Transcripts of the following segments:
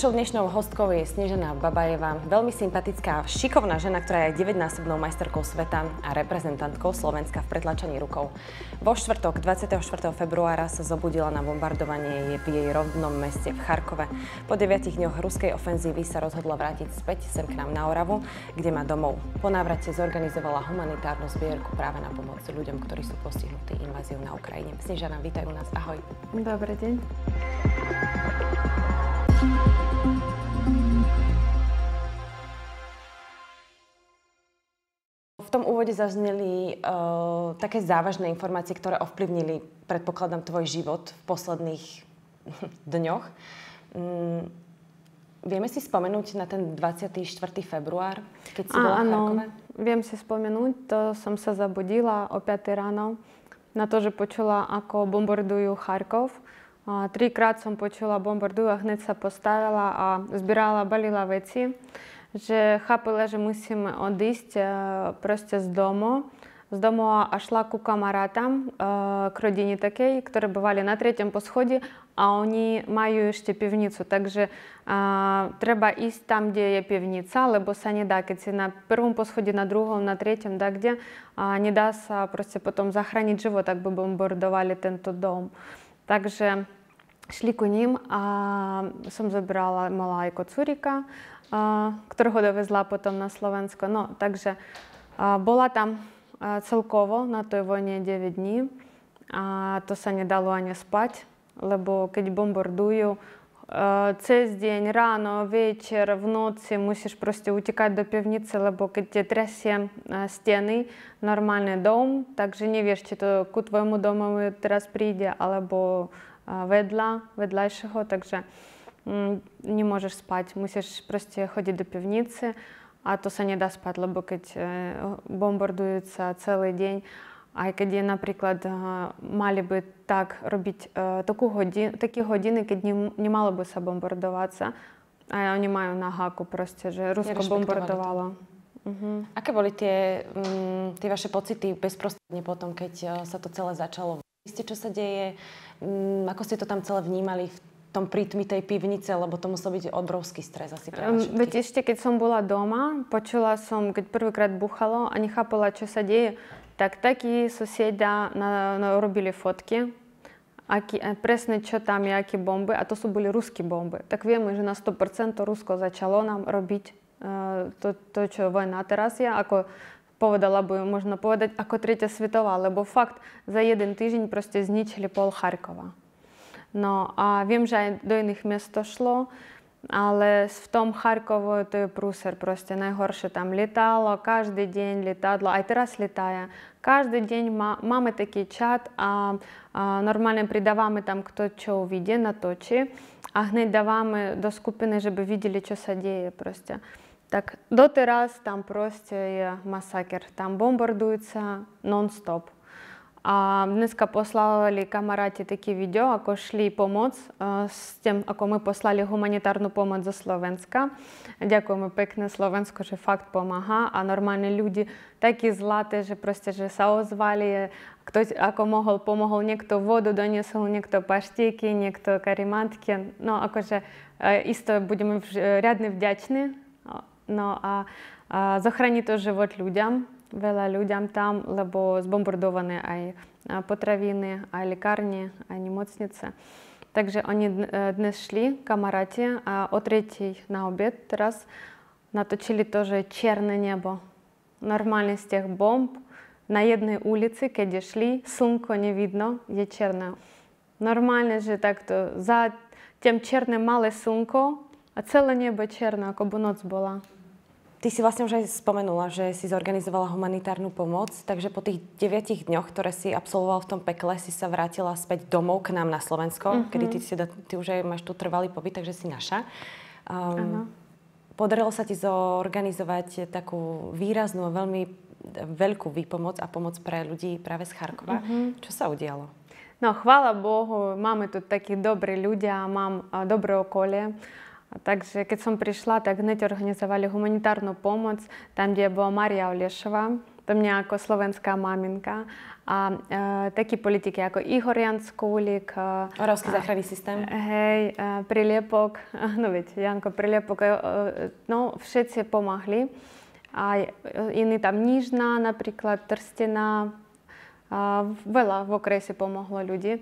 Našou dnešnou hostkou je Snežana Babajeva, veľmi sympatická a šikovná žena, ktorá je 9-násobnou majsterkou sveta a reprezentantkou Slovenska v pretlačení rukou. Vo štvrtok 24. februára sa zobudila na bombardovanie v jej rodnom meste v Charkove. Po 9 dňoch ruskej ofenzívy sa rozhodla vrátiť späť sem k nám na Oravu, kde má domov. Po návrate zorganizovala humanitárnu zbierku práve na pomoc ľuďom, ktorí sú postihnutí inváziou na Ukrajine. Snežená, vítaj u nás, ahoj. Dobrý deň. thank you úvode zazneli uh, také závažné informácie, ktoré ovplyvnili, predpokladám, tvoj život v posledných dňoch. Um, vieme si spomenúť na ten 24. február, keď si Á, bola Áno, viem si spomenúť. To som sa zabudila o 5 ráno na to, že počula, ako bombardujú Charkov. A Trikrát som počula bombardujú a hneď sa postavila a zbierala balila veci. že chápala, že musím odísť proste z domu. З дому а шла ку камаратам, е, к родині такій, які бували на третьому посході, а вони мають ще півницю. Так же е, треба ість там, де є півниця, либо санідаки. Це на першому посході, на другому, на третьому, да, де е, не дасться просто потім захоронити живот, як би бомбардували тенто дом. Так же шли к ним, а сам забирала малайку Цуріка, ktorého dovezla potom на Словенську. No, takže bola tam celkovo na tej vojne 9 dní то це не дало ani spať, lebo keď bombardujú, цей день, рано, вечір, вночі мусиш просто утікати до півниці, либо коли трясє стіни, нормальний дом, так не віриш, чи то к твоєму дому зараз прийде, або ведла, ведлайшого, так не можешь спать, мусіш просто ходить до півниці, а то са не да спадло, бо кить э, бомбардуюцца цэлы дзень. А калі, напрыклад, э, малі бы так робіць э, таку годзі, такі годзіны, калі не, не мала бы сабомбардавацца, а я не маю на гаку проще же руска бомбардавала. Угу. Aké boli tie, m, tie vaše pocity bezprostredne potom, keď sa to celé začalo? Ste, čo sa deje? M, ako ste to tam celé vnímali v tom prítmi tej pivnice, lebo to musel byť obrovský stres asi pre um, Veď ešte keď som bola doma, počula som, keď prvýkrát buchalo a nechápala, čo sa deje, tak takí suseda na, na, robili fotky, aký, e, presne čo tam je, aké bomby, a to sú boli ruské bomby. Tak vieme, že na 100% Rusko začalo nám robiť uh, to, to, čo vojna teraz je, ako povedala by, можна povedať, ako tretia svetová, lebo fakt, za jeden týždeň proste zničili pol Харкова. No a wiem, że do innych miast to szło, ale w tom Харкові то прусер просто найгорше там літало, кожен день літало, а й зараз літає. Кожен день мами такий чат, а, а нормально придавами там хто що увійде на точі, а гнить давами до скупини, щоб бачили, що садіє просто. Так, доти раз там просто є масакер, там бомбардується нон-стоп. Dneska poslali kamaráti také video, ako šli pomôcť s tým, ako my poslali humanitárnu pomoc zo Slovenska. Ďakujeme pekne Slovensko, že fakt pomáha a normálne ľudí taкі злати, že proste, že sa ozvali, ktoś ako mohol, pomohol, niekto vodu doniesol, niekto paštíky, niekto karimátky. No akože isto budeme riadne vďační. No a, a zachrání to život ľuďom veľa ľuďom tam, lebo zbombardované aj potraviny, aj lekárne, aj nemocnice. Takže oni dnes šli, kamaráti, a o третьей на обед teraz наточили тоже черное небо. Нормально з бомб на одній вулиці, коли шли, сонко не видно, є черне. Нормально же так то за тим черним мале сонко, а ціле небо черне, як ночь була. Ty si vlastne už aj spomenula, že si zorganizovala humanitárnu pomoc, takže po tých 9 dňoch, ktoré si absolvoval v tom pekle, si sa vrátila späť domov k nám na Slovensko, mm-hmm. kedy ty, si, ty už aj máš tu trvalý pobyt, takže si naša. Um, podarilo sa ti zorganizovať takú výraznú a veľmi veľkú výpomoc a pomoc pre ľudí práve z Charkova. Mm-hmm. Čo sa udialo? No, chvála Bohu, máme tu takí dobrí ľudia, mám dobré okolie. Takže keď som prišla, tak hneď organizovali humanitárnu pomoc, tam, kde bola Maria Olešová, to mňa ako slovenská maminka. A e, takí politiky ako Igor Jan Skulik. E, Orovský záchranný systém. Hej, e, Prilepok, no veď, Janko Prilepok, e, e, no všetci pomohli. A iní tam Nižná napríklad, Trstená, e, veľa v okrese pomohlo ľudí.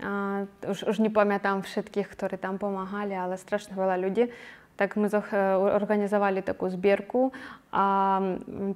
Uh, už, už nepamätám všetkých, ktorí tam pomáhali, ale strašne veľa ľudí. Tak my organizovali takú zbierku a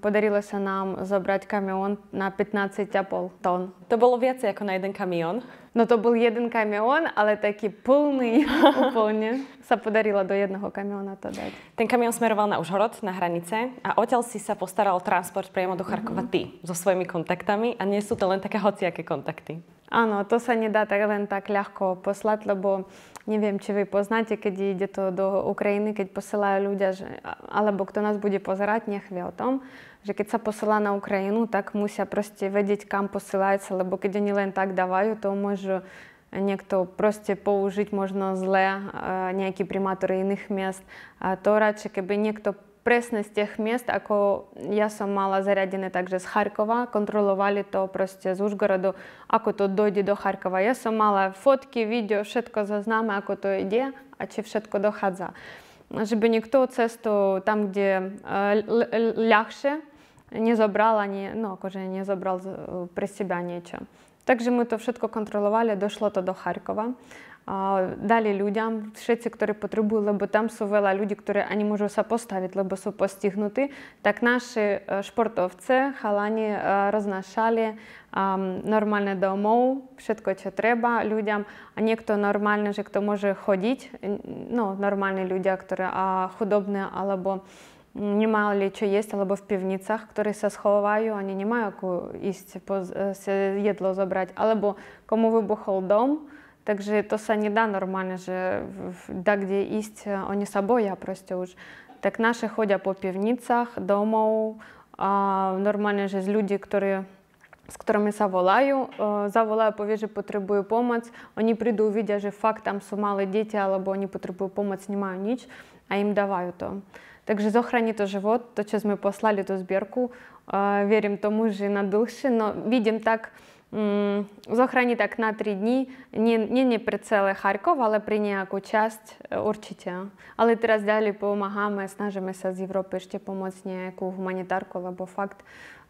podarilo sa nám zobrať kamión na 15,5 tón. To bolo веце, ako na jeden kamión? No to bol jeden kamión, ale taký plný úplne. Sa podarilo do jedného kamióna to dať. Ten kamión smeroval na Užhorod, na hranice a odtiaľ si sa postaral transport priamo do Charkova mm-hmm. ty so svojimi kontaktami a nie sú to len také hociaké kontakty. Áno, to sa nedá tak len tak ľahko poslať, lebo neviem, či vy poznáte, keď ide to do Ukrajiny, keď posielajú ľudia, že, alebo kto nás bude pozerať, nech vie o tom, že keď sa posiela na Ukrajinu, tak musia proste vedieť, kam posielajú, lebo keď oni len tak dávajú, to môžu некто просто поужить можна зле, ніякі приматори інших міст, то радше, якби ніхто presne z tých miest, ako ja som mala zariadené takže z Charkova, kontrolovali to proste z Užgorodu, ako to dojde do Charkova. Ja som mala fotky, video, všetko zaznáme, ako to ide a či všetko dochádza. Żeby nikto cestu tam, kde ľahšie, не забрал они, ну, уже не забрал при себя ничего. Также мы то все контролировали, дошло то до Харькова дали ľuďam, všetci, ktorí potrebujú, lebo tam sú veľa ľudí, ktorí ani môžu sa postaviť, lebo sú postihnutí, tak naši športovce, chalani roznášali нормально домов, všetko, čo treba ľuďom. A niekto normálne, že kto môže chodiť, no, normálni ľudia, ktorí a chudobní alebo немало що є, або в півницях, які се сховають, вони не мають яку їсть, їдло забрати, або кому вибухав дом, Также то саніда нормально же, да, где ість, э, они собой, я просто уж. Так наши ходят по пивницах, домов, а, нормально же люди, которые с которыми заволаю, э, заволаю, повіже, потребую помощь, они прийду, увидят же факт, там сумали дети, або они потребуют помощь, снимаю ніч, а им даваю то. Также захорони то живот, то, что мы послали, ту сберку, э, верим тому же на душе, но видим так, з охрані так на три дні ні не, при прицели Харків, але при ніяку часть určite. Е, але зараз далі допомагаємо, snažíme з Європи ще допомогти ніяку гуманітарку, бо факт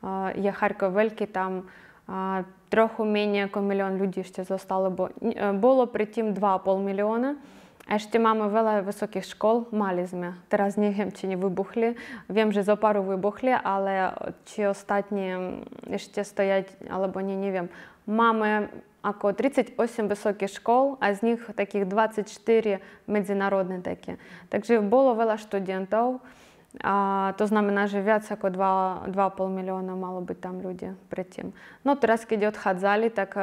е, є Харків великий, там е, трохи менше, як мільйон людей ще зостало, бо було при тім 2,5 мільйона. Ešte máme veľa vysokých škôl, mali sme. Teraz neviem, či nevybuchli. Viem, že zo pár vybuchli, ale či ostatní ešte stojať, alebo nie, neviem. Máme ako 38 високих школ, а з них таких 24 міжнародні такі. Takže було veľa študentov, а, to znamená, že viac ako 2,5 milióna malo byť tam ľudí predtým. No teraz, keď odchádzali, tak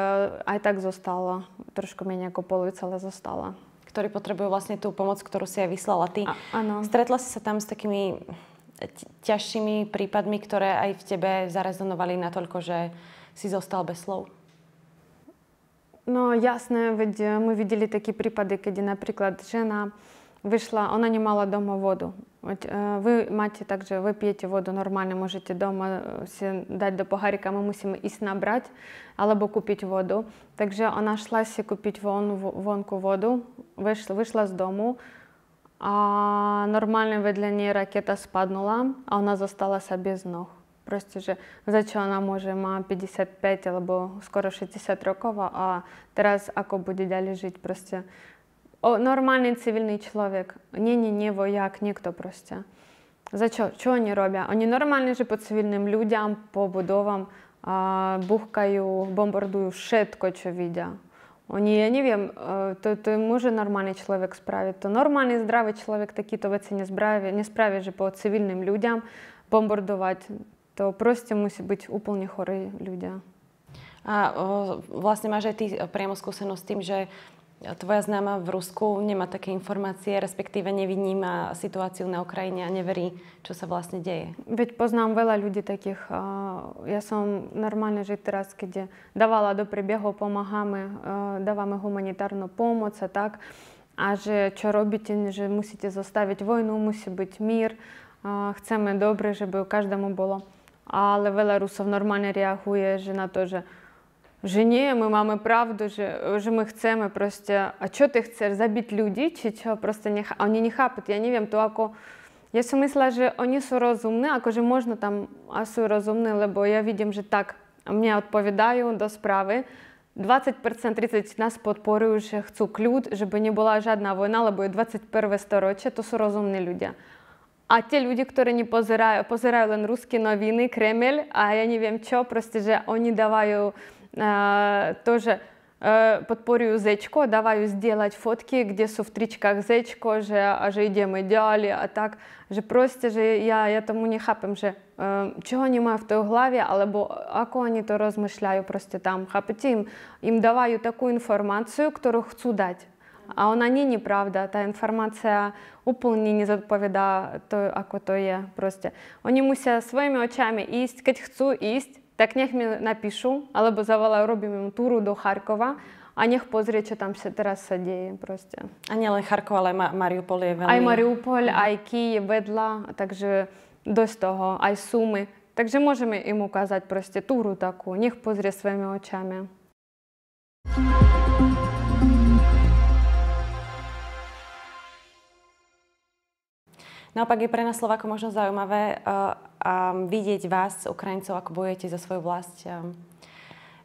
aj tak zostalo, trošku menej ako polovica, ale zostala. ktorí potrebujú vlastne tú pomoc, ktorú si aj vyslala ty. A, áno. Stretla si sa tam s takými ťažšími prípadmi, ktoré aj v tebe zarezonovali natoľko, že si zostal bez slov? No jasné, veď eh, my videli také prípady, keď napríklad žena вышла, она не мала вдома воду. Е, ви мать, также вы пьете воду нормально, можете вдома е, дать до погарика, ми мусимо и набрать, або купить воду. Так що вона йшла купити вон, вонку воду, вийшла вышла с дому, а нормально для ней ракета спаднула, а вона залишилася без ног. Просто же, за що вона може мати 55 або скоро 60 років, а зараз, ако буде далі жити, просто о, нормальный цивильный человек. Не-не-не, вояк, никто просто. За що? Чого вони роблять? Вони нормально же по цивільним людям, по будовам а, бухкаю, бомбардую, шетко, що видя. Они, я не вім, е, то, то може нормальний чоловік справить, то нормальний здравий чоловік такий, то це не справить, не справить же по цивільним людям бомбардувати, то просто мусить бути уповні хорі люди. A o, vlastne máš aj ty priamo skúsenosť s tvoja známa v Rusku nemá také informácie, respektíve nevníma situáciu na Ukrajine a neverí, čo sa vlastne deje. Veď poznám veľa ľudí takých. Ja som normálne že teraz, keď dávala do priebehu, pomáhame, dávame humanitárnu pomoc a tak. A že čo robíte, že musíte zostaviť vojnu, musí byť mír. Chceme dobre, že by každému bolo. Ale veľa Rusov normálne reaguje že na to, že Уже не, мы мамы правду же, уже мы chcemy просто, а что ты chcesz, забить людей, чи что, просто не, а не хапают, я не вем, то ако, я си мисла, že oni sú rozumní, akože možno tam a sú rozumní, lebo ja vidím, že tak, mne odpovedajú do správy, 20% 30 нас подпорують, що хочу люд, щоб не була жодна війна, лебо 21 сторіччя, то су розумні люди. А ті люди, які не позирають, позирають лен русські новини, Кремль, а я не вім що, просто, що вони давають Э, тоже э, подпорю зечко, давай сделать фотки, где су в тричках зечко, же, а же йдемо ідеалі, а так, же просто же я, я тому не хапим, же, э, чого немає в той главі, але бо ако вони то розмишляю просто там, хапите, їм, їм даваю таку інформацію, яку хочу дати. А вона ні, неправда, та інформація уповні не відповідає то, ако то є просто. Вони мусять своїми очами ість, кать хочу ість, tak nech mi napíšu, alebo zavolajú, robím im túru do Charkova a nech pozrie, čo tam sa teraz sa deje proste. A nielen Charkov, ale aj Mariupol je veľmi... Aj Mariupol, mm. aj Kiev vedľa, takže dosť toho, aj Sumy. Takže môžeme im ukázať proste túru takú, nech pozrie svojimi očami. thank you Naopak je pre nás Slováko možno zaujímavé uh, um, vidieť vás, Ukrajincov, ako bojujete za svoju vlast, um,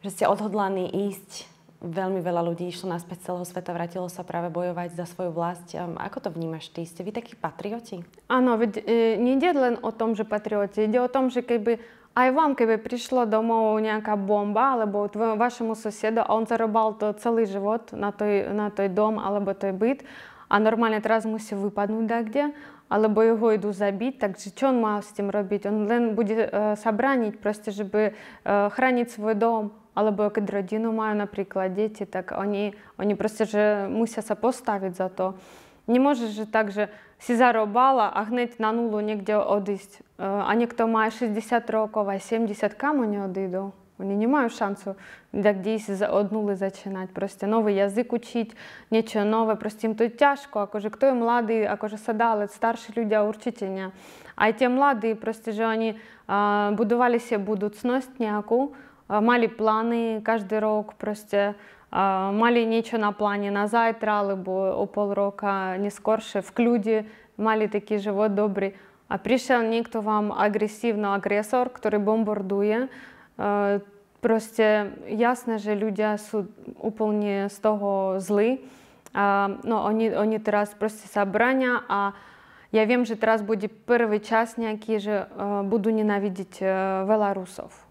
že ste odhodlaní ísť. Veľmi veľa ľudí išlo naspäť z celého sveta, vrátilo sa práve bojovať za svoju vlast. Um, ako to vnímaš ty? Ste vy takí patrioti? Áno, veď e, nejde len o tom, že patrioti. Ide o tom, že keby aj vám, keby prišla domov nejaká bomba, alebo tvojom, vašemu susedu, a on zarobal to celý život na toj, na toj dom alebo toj byt, a normálne teraz musí vypadnúť da kde, ale bo jego idą zabić, także co on ma z tym robić? On len będzie e, zabranić prosto, żeby e, chronić swój dom. Albo jak rodzinu mają na przykład dzieci, tak oni, oni prosto, że muszą się postawić za to. Не можешь же так же си заробала, а гнать на нулу негде одысть. А никто має 60 років, а 70 каму не одійду. Они не мают шансу як дійсь з однули зачинати, просто новий язик учить, нічого нове, просто їм то тяжко, а каже, хто младий, а каже, садали, старші люди, урчите не. А ті младі, просто же вони а, будувалися, будуть ніяку, мали плани кожен рік, просто мали нічого на плані на завтра, або о полрока, не скорше, в клюді, мали такі живот добрі. А прийшов ніхто вам агресивно агресор, який бомбардує, Proste jasné, že ľudia sú úplne z toho zlí. A, no, oni, oni teraz proste sa brania a я вім, що зараз буде перший час, які ж буду ненавидіти білорусів.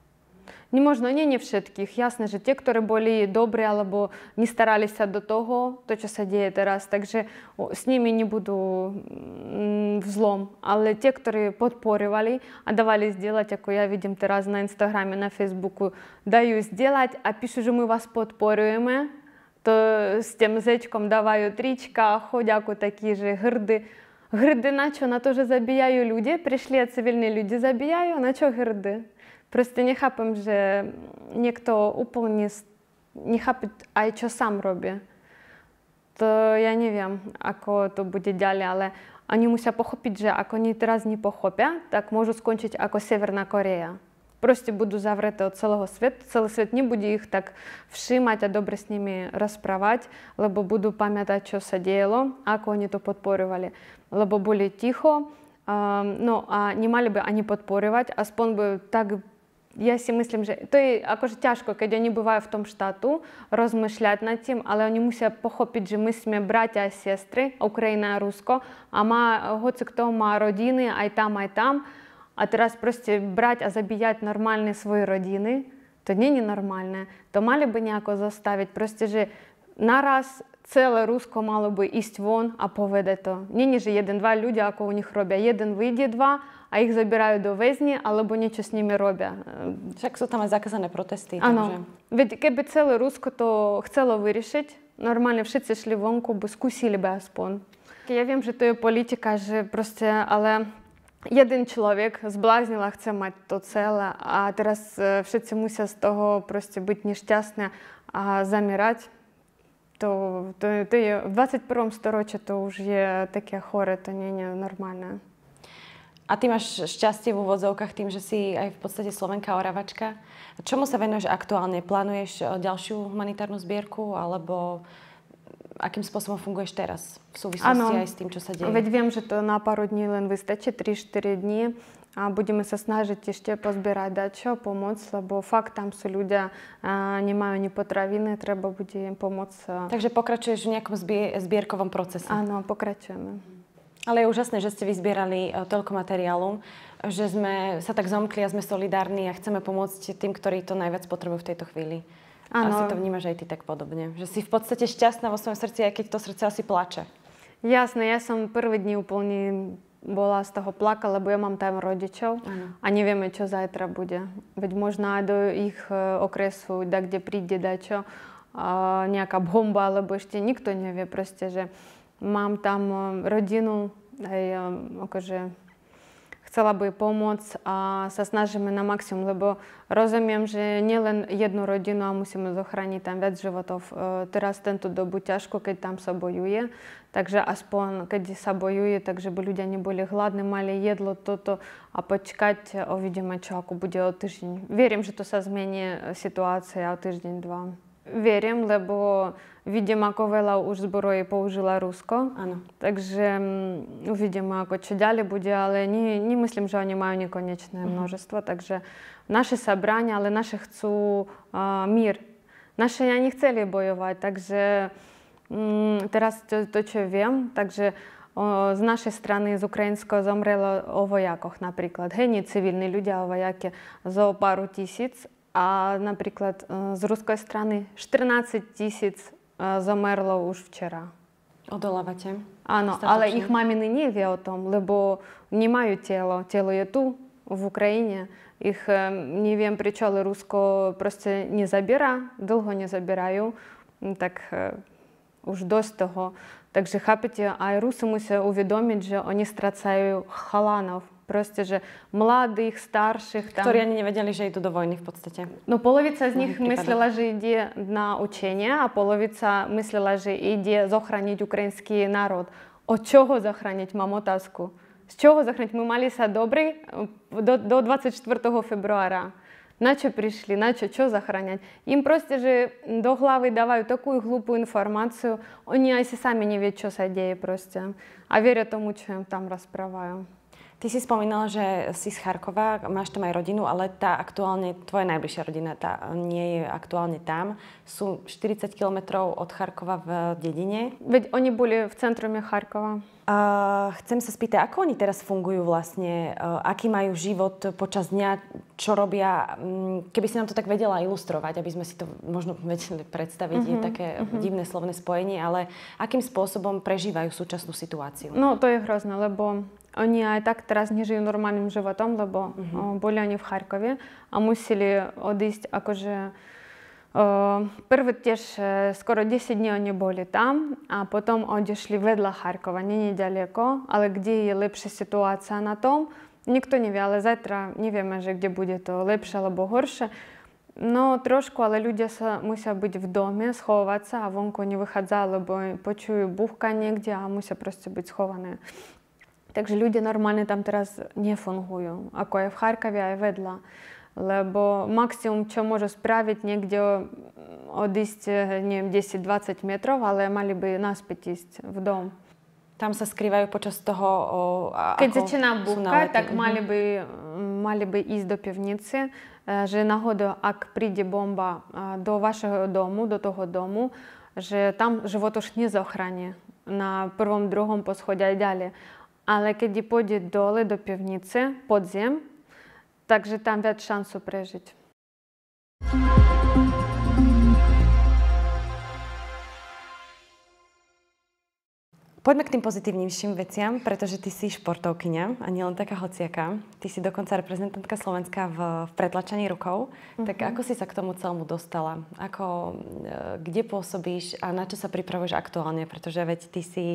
Не можна, ні, не všetkých. Ясно що те, которые були добры, або не старались до того, то що садіє раз. Takže с ними не буду взлом. Але те, которые подпоривали, а давали сделать, як я видим зараз на Інстаграмі, на Фейсбуку, даю сделать, а пишу, що ми вас подпорюємо, то з тим зечком даваю трічка, ходяку такі же гирди. Гирди, наче, на то же забіяю люди, прийшли цивільні люди, забіяю, наче гирди. Просто не chápem, że niech to upolnie nie chápe, a co sam robi. To ja nie wiem, ako to będzie dalej, ale oni muszą pochopić, że ako oni teraz nie pochopią, tak może skończyć Северна Korea. Просто буду заврети від цілого світу. Цілий світ не буде їх так вшимати, а добре з ними розправати, либо буду пам'ятати, що це діяло, ако вони то підпорювали. Либо були тихо, ну, а не мали би ані підпорювати, а спон би так я си myslím, že to je akože ťažko, keď oni bývajú v tom štátu, rozmýšľať nad tým, ale oni musia pochopiť, že my sme bratia a sestry, Ukrajina a Rusko, a má, hoci kto má rodiny aj tam, aj tam, а зараз просто брати, а забіяти нормальні свої родини, то ні, не нормальне, то мали би ніяко заставити. Просто же нараз ціле русско мало би ість вон, а поведе то. Ні, ні, же один-два люди, ако у них роблять. Один вийде два, а їх забирають до в'язні, але вони щось з ними роблять. Як е, там є протести? Ано. Ведь якби ціле русько, то хотіло вирішити, нормально вшитися шлівонку, бо скусили би аспон. Я вім, що то є політика, що просто, але Jeden człowiek zblaznila, chce mieć to cele, a teraz wszyscy muszą z tego proste być nieszczęsne, a zamierać. To, to, to w 21 stuleciu to już jest takie chore, to nie, nie normalne. A ty máš šťastie v úvodzovkách tým, že si aj v podstate Slovenka oravačka. Čomu sa venuješ aktuálne? Plánuješ eh, ďalšiu humanitárnu zbierku alebo akým spôsobom funguješ teraz v súvislosti ano, aj s tým, čo sa deje? Veď viem, že to na pár dní len vystačí, 3-4 dní. A budeme sa snažiť ešte pozbierať dačo, pomôcť, lebo fakt tam sú ľudia, a nemajú ani potraviny, treba bude im pomôcť. Eh. Takže pokračuješ v nejakom zbierkovom procese? Áno, pokračujeme. Ale je úžasné, že ste vyzbierali e, toľko materiálu, že sme sa tak zomkli a sme solidárni a chceme pomôcť tým, ktorí to najviac potrebujú v tejto chvíli. Ano. Asi to vnímaš aj ty tak podobne. Že si v podstate šťastná vo svojom srdci, aj keď to srdce asi plače. Jasné, ja som prvý dní úplne bola z toho plaka, lebo ja mám tam rodičov ano. a nevieme, čo zajtra bude. Veď možno aj do ich e, okresu, da kde príde čo, nejaká bomba, alebo ešte nikto nevie proste, že Mam tam rodinu akože chcela by pomôcť a sa snažíme na maximum, lebo rozumiem, že nielen jednu rodinu a musíme zachrániť tam viac životov. Teraz tento dobu ťažko, keď tam sa bojuje. Takže aspoň, keď sa bojuje, takže by ľudia neboli hladní, mali jedlo, toto a počkať, uvidíme, čo ako bude o týždeň. Verím, že to sa zmení situácia o týždeň, dva verím, lebo vidím, ako veľa už zbrojí použila Rusko. Áno. Takže uvidím, ako čo ďalej bude, ale nie, nie myslím, že oni majú nekonečné mm-hmm. množstvo. Takže naše собрання, ale naše chcú uh, mír. Naše ani chceli bojovať, takže um, teraz to, to, čo viem, takže uh, z našej strany, z Ukrajinského zomrelo o vojakoch napríklad. Hej, nie civilní ľudia, o vojaky zo pár tisíc, а, наприклад, е, з русской стороны 14 тисяч е, замерло уж вчора. Одолавате. Áno, Statočne. ale ich maminy nevie o tom, lebo nemajú telo. Telo je tu, в Україні. Їх е, не вім причали руско просто не забіра, довго не забираю. Так уж дось того. Так же хапите, а й руси мусять увідомити, що вони страцають халанов. Prostě, že mladých, starších. Tam... Ktorí ani nevedeli, že idú do vojny v podstate. No polovica z nich myslela, že ide na učenie a polovica myslela, že ide zochrániť ukrajinský národ. Od čoho zachrániť, mám otázku. З чого захранити? Ми малися добре до, до 24 февруара. Наче прийшли, наче що захоронять. Їм просто же до голови давають таку глупу інформацію. Вони і самі не вірять, що це діє просто. А вірять тому, що їм там розправляю. Ty si spomínal, že si z Charkova, máš tam aj rodinu, ale tá aktuálne, tvoja najbližšia rodina tá nie je aktuálne tam. Sú 40 kilometrov od Charkova v dedine. Veď oni boli v centrume Charkova. A chcem sa spýtať, ako oni teraz fungujú vlastne? E, aký majú život počas dňa? Čo robia? Mm, keby si nám to tak vedela ilustrovať, aby sme si to možno vedeli predstaviť. Mm-hmm. je mhm, také mm-hmm. divné slovné spojenie, ale akým spôsobom prežívajú súčasnú situáciu? No, to je hrozné, lebo Они а и так teraz nie żyją normalnym żywotom, bo mm -hmm. byli oni w Charkowie, a musieli odejść akože теж э, скоро 10 днів вони були там, а потім одійшли ведла Харкова, не недалеко, але де є ліпша ситуація на том, ніхто не ві, але завтра не віємо, де буде то ліпше або горше. Ну, трошку, але люди мусять бути в домі, а вонку не виходили, бо почую бухкання, а мусять просто бути сховані. Także ludzie normalnie tam teraz nie fungują. Ako je w Charkowie, a je wedla. Lebo maksimum, co może sprawić, niegdzie odejść, nie wiem, 10-20 metrów, ale maliby naspět iść w dom. Tam se skrývajú počas toho... O, a, Keď začína búchať, tak mali by, mali by ísť do pivnice, že náhodou, ak príde bomba do vašeho domu, do toho domu, že tam život už не захрані на первом, другом посході і далі. ale keď pôjde dole do pevnice, pod zem, takže tam viac šancu prežiť. thank you Poďme k tým pozitívnejším veciam, pretože ty si športovkyňa a nielen taká hociaka. Ty si dokonca reprezentantka Slovenska v, v pretlačaní rukou. Mm-hmm. Tak mhm. ako si sa k tomu celému dostala? Ako, e, kde pôsobíš a na čo sa pripravuješ aktuálne? Pretože veď ty si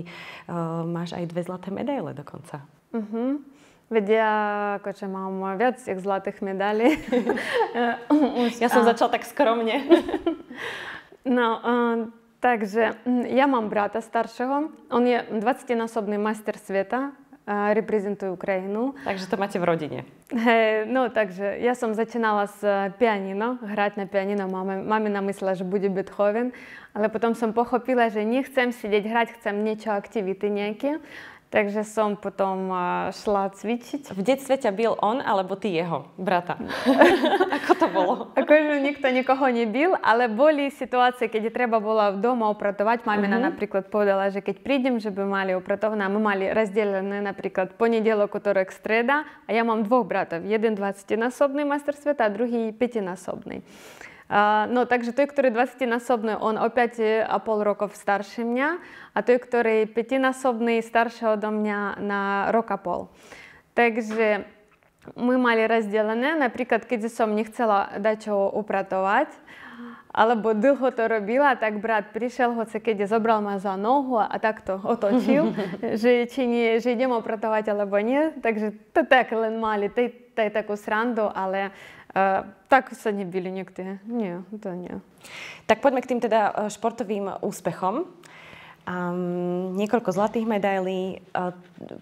uh, máš aj dve zlaté medaile dokonca. Mm-hmm. ja akože mám viac zlatých medalí. ja som začala tak skromne. no, uh, Также я мам брата старшего. Он je 20-násobný мастер света, е, репрезентую Украину. Также ты мать в родине. Ну, также я сам зачинала с е, пианино, грати на піаніно. Мама, мамі намислила, що буде Бетховен, але потім сам похопила, що не хочемо сидіти грати, хочемо нічого активіти ніякі. Takže som potom šla cvičiť. V detstve ťa bil on, alebo ty jeho brata? Ako to bolo? Akože nikto nikoho nebil, ale boli situácie, keď treba bolo doma upratovať. Mamina uh-huh. napríklad povedala, že keď prídem, že by mali upratovné, my mali rozdelené napríklad ponedelok, utorok, streda, а я мам двох братів. Один 20-насобний майстер свята, а другий 5-насобний. Но ну, также той, который 20-насобный, он опять о э, полроков старше меня, а той, который 5-насобный, старше от меня на рок пол. Takže мы мали розділене, наприклад, коли сам не хотіла дечого упрацювати, Alebo dlho to robila, tak brat prišiel, hoci keď je zobral ma za nohu так takto otočil, že či nie, že idem opratovať alebo nie. Takže to tak len mali, tej, tej takú srandu, ale tak sa nebili niekde. Nie, to nie. Tak poďme k tým teda e, športovým úspechom. Um, niekoľko zlatých medailí. Uh,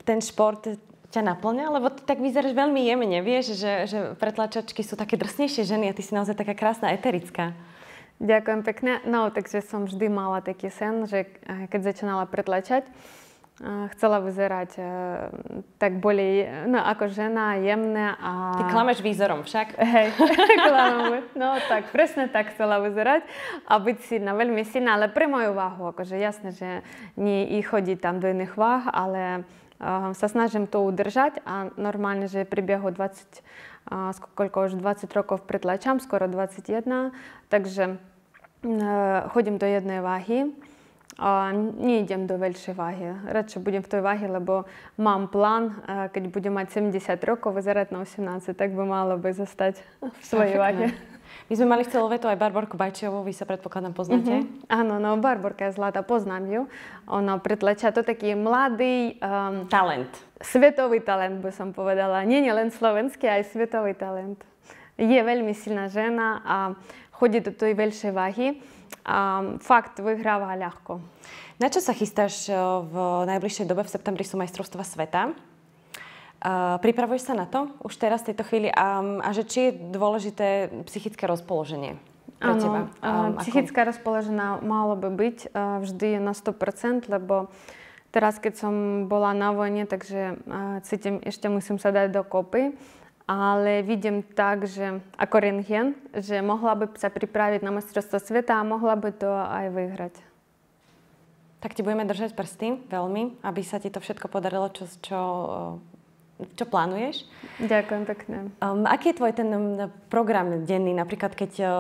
ten šport ťa naplňa? Lebo ty tak vyzeráš veľmi jemne. Vieš, že, že pretlačačky sú také drsnejšie ženy a ty si naozaj taká krásna, eterická. Ďakujem pekne. No, takže som vždy mala taký sen, že e, keď začínala pretlačať, chcela vyzerať tak bolej, no ako žena, jemné a... Ty klameš výzorom však. Hej, klamem. No tak, presne tak chcela vyzerať a byť silná, veľmi silná, ale pre moju váhu, akože jasné, že nie i chodí tam do iných váh, ale uh, sa snažím to udržať a normálne, že pri biehu 20, uh, сколько už 20 rokov pretlačam, skoro 21, takže uh, chodím do jednej váhy. не йдемо до більшої ваги. Радше будемо в той вагі, бо мам план, коли будемо мати 70 років, визирати на 18, так би мало би застати в своїй вагі. My sme mali chcelo veto aj Barborku Bajčiovú, vy sa predpokladám poznáte. Mm-hmm. Áno, no Barborka je zlata, poznám ju. Ona pretlača to taký mladý... Um, talent. Svetový talent by som povedala. Nie, nie len slovenský, aj svetový talent. Je veľmi silná žena a chodí do tej veľšej váhy a fakt vyhráva ľahko. Na čo sa chystáš v najbližšej dobe? V septembri sú majstrovstva sveta. Uh, pripravuješ sa na to už teraz v tejto chvíli a, a že či je dôležité psychické rozpoloženie? pre ano, teba? Um, psychická ako... rozpoložená by byť uh, vždy na 100%, lebo teraz, keď som bola na vojne, takže uh, cítim, ešte musím sa dať Uh, ale vidím tak, že ako rengen, že mohla by sa pripraviť na majstrovstvo sveta a mohla by to aj vyhrať. Tak ti budeme držať prsty veľmi, aby sa ti to všetko podarilo, čo, čo, eh, čo plánuješ. Ďakujem pekne. Um, aký je tvoj ten mm, program denný, napríklad keď uh,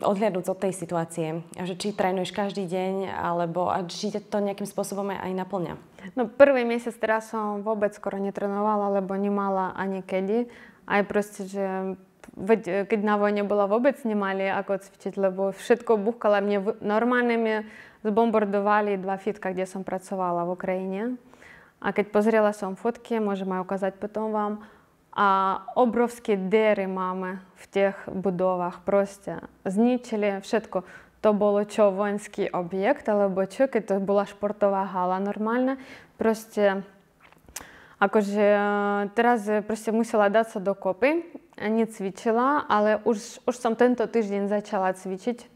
odhľadnúc od tej situácie, že či trénuješ každý deň, alebo a či to nejakým spôsobom aj naplňa? No prvý mesiac teraz som vôbec skoro netrenovala, lebo nemala ani kedy aj proste, že veď, keď na vojne bola, vôbec nemali ako cvičiť, lebo všetko buchkalo. Mne v, normálne mi zbombardovali dva fitka, kde som pracovala v Ukrajine. A keď pozrela som fotky, môžem aj ukázať potom vám, а обровські дери мами в тих будовах просто знічили вшитко. То було човонський об'єкт, але бочок, і то була шпортова гала нормальна. Просто Akože e, teraz e, proste musela dať sa dokopy. Necvičila, ale už, už som tento týždeň začala cvičiť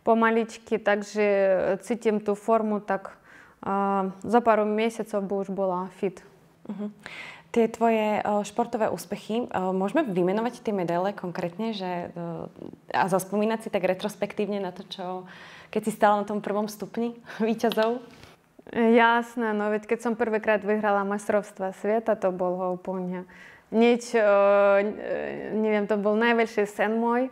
pomaličky, takže e, cítim tú formu, tak uh, za pár mesiacov by už bola fit. Uh-huh. Tie tvoje uh, športové úspechy, uh, môžeme vymenovať tie medaile konkrétne že, uh, a zaspomínať si tak retrospektívne na to, čo, keď si stala na tom prvom stupni výťazov? Jasné, no veď keď som prvýkrát vyhrala majstrovstva sveta, to bolo úplne nič, neviem, to bol najväčší sen môj,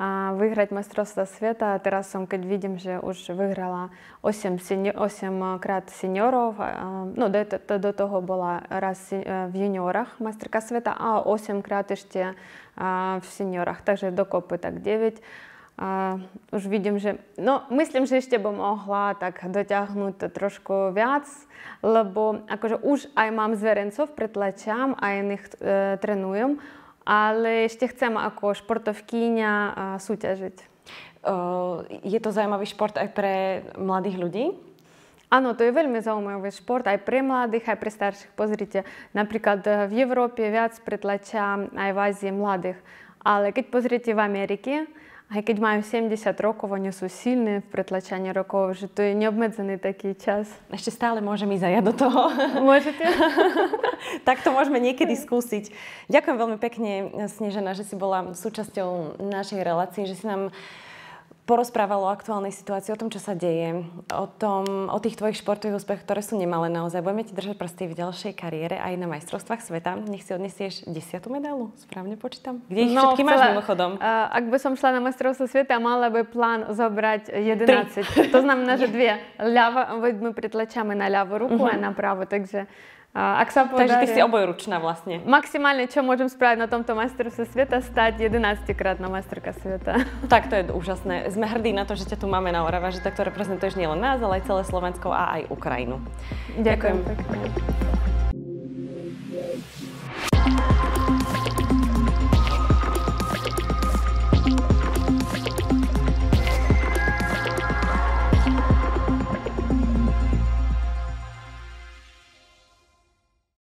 a vyhrať majstrovstva sveta. A teraz som, keď vidím, že už vyhrala 8, senior, 8 krát seniorov, no do, do, do toho bola raz v juniorách majsterka sveta, a 8 krát ešte v seniorách, takže dokopy tak 9. а, Уж видим же, ну, мислим, що ще б могла так дотягнути трошку в'яз, лабо, а кажу, уж ай мам зверенцов притлачам, ай них е, тренуєм, але ще chcemy ako športovkyňa e, súťažiť. Uh, je to zaujímavý šport aj pre mladých ľudí? Áno, to je veľmi zaujímavý šport aj pre mladých, aj pre starších. Pozrite, napríklad e, v Európe viac pretlača aj v Ázii mladých. Ale keď pozrite v Amerike, aj keď majú 70 rokov, oni sú silní v pretlačaní rokov, že to je neobmedzený taký čas. Ešte stále môžem ísť aj ja do toho. Môžete? tak to môžeme niekedy skúsiť. Ďakujem veľmi pekne, Snežana, že si bola súčasťou našej relácie, že si nám Porozprávalo o aktuálnej situácii, o tom, čo sa deje, o, tom, o tých tvojich športových úspechoch, ktoré sú nemalé naozaj. Budeme ti držať prsty v ďalšej kariére aj na majstrovstvách sveta. Nech si odnesieš desiatu medailu, správne počítam. Kde ich no, všetky máš mimochodom? Uh, ak by som šla na majstrovstvo sveta, mala by plán zobrať 11. Tri. To znamená, že dve. Ľava, my pritlačame na ľavú ruku uh-huh. a mhm. na pravú, takže ak sa podarí, Takže ty si obojručná vlastne. Maximálne, čo môžem spraviť na tomto majstrovstve sveta, stať 11 krát na majsterka sveta. Tak to je úžasné. Sme hrdí na to, že ťa tu máme na Orava, že takto reprezentuješ nielen nás, ale aj celé Slovensko a aj Ukrajinu. Ďakujem. Ďakujem. Pekne.